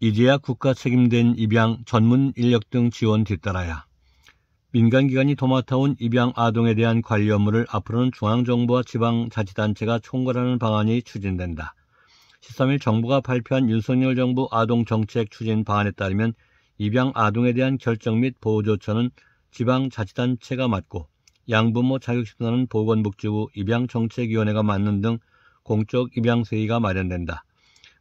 이제야 국가 책임된 입양, 전문 인력 등 지원 뒤따라야 민간기관이 도맡아온 입양 아동에 대한 관리 업무를 앞으로는 중앙정부와 지방자치단체가 총괄하는 방안이 추진된다. 13일 정부가 발표한 윤석열 정부 아동정책 추진 방안에 따르면 입양 아동에 대한 결정 및 보호 조처는 지방자치단체가 맡고 양부모 자격심사는 보건복지부 입양정책위원회가 맡는 등 공적 입양 세위가 마련된다.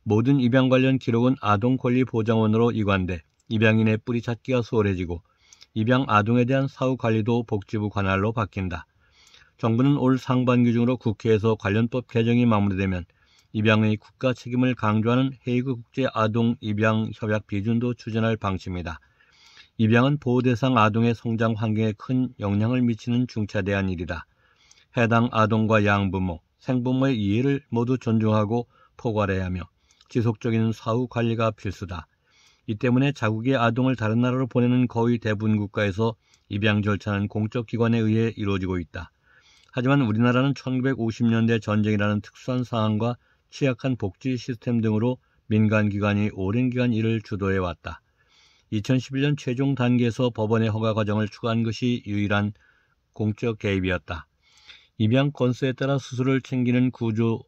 모든 입양 관련 기록은 아동 권리 보장원으로 이관돼 입양인의 뿌리 찾기가 수월해지고 입양 아동에 대한 사후 관리도 복지부 관할로 바뀐다. 정부는 올 상반기 중으로 국회에서 관련법 개정이 마무리되면 입양의 국가 책임을 강조하는 헤이그 국제 아동 입양 협약 비준도 추진할 방침이다. 입양은 보호 대상 아동의 성장 환경에 큰 영향을 미치는 중차대한 일이다. 해당 아동과 양부모, 생부모의 이해를 모두 존중하고 포괄해야 하며 지속적인 사후 관리가 필수다. 이 때문에 자국의 아동을 다른 나라로 보내는 거의 대부분 국가에서 입양 절차는 공적 기관에 의해 이루어지고 있다. 하지만 우리나라는 1950년대 전쟁이라는 특수한 상황과 취약한 복지 시스템 등으로 민간 기관이 오랜 기간 이를 주도해 왔다. 2011년 최종 단계에서 법원의 허가 과정을 추가한 것이 유일한 공적 개입이었다. 입양 건수에 따라 수술을 챙기는 구조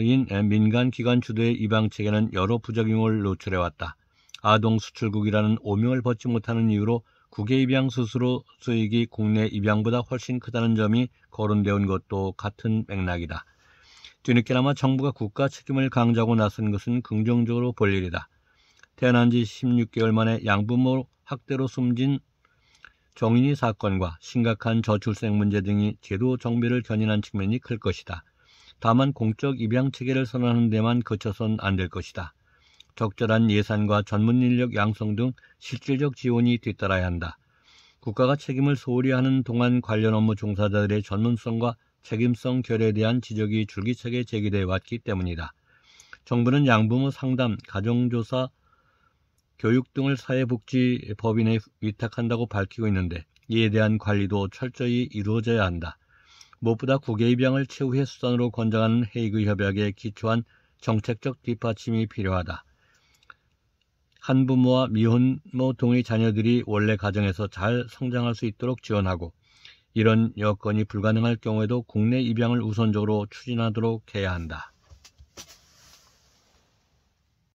인 민간 기관 주도의 이방 체계는 여러 부작용을 노출해왔다. 아동 수출국이라는 오명을 벗지 못하는 이유로 국외 입양 수수료 수익이 국내 입양보다 훨씬 크다는 점이 거론되어 온 것도 같은 맥락이다. 뒤늦게나마 정부가 국가 책임을 강조하고 나선 것은 긍정적으로 볼 일이다. 태어난 지 16개월 만에 양부모 학대로 숨진 정인이 사건과 심각한 저출생 문제 등이 제도 정비를 견인한 측면이 클 것이다. 다만 공적 입양 체계를 선언하는 데만 거쳐선 안 될 것이다. 적절한 예산과 전문 인력 양성 등 실질적 지원이 뒤따라야 한다. 국가가 책임을 소홀히 하는 동안 관련 업무 종사자들의 전문성과 책임성 결여에 대한 지적이 줄기차게 제기돼 왔기 때문이다. 정부는 양부모 상담, 가정조사, 교육 등을 사회복지법인에 위탁한다고 밝히고 있는데 이에 대한 관리도 철저히 이루어져야 한다. 무엇보다 국외의 병을 최후의 수단으로 권장하는 헤이그 협약에 기초한 정책적 뒷받침이 필요하다. 한부모와 미혼모 뭐 동의 자녀들이 원래 가정에서 잘 성장할 수 있도록 지원하고 이런 여건이 불가능할 경우에도 국내 입양을 우선적으로 추진하도록 해야 한다.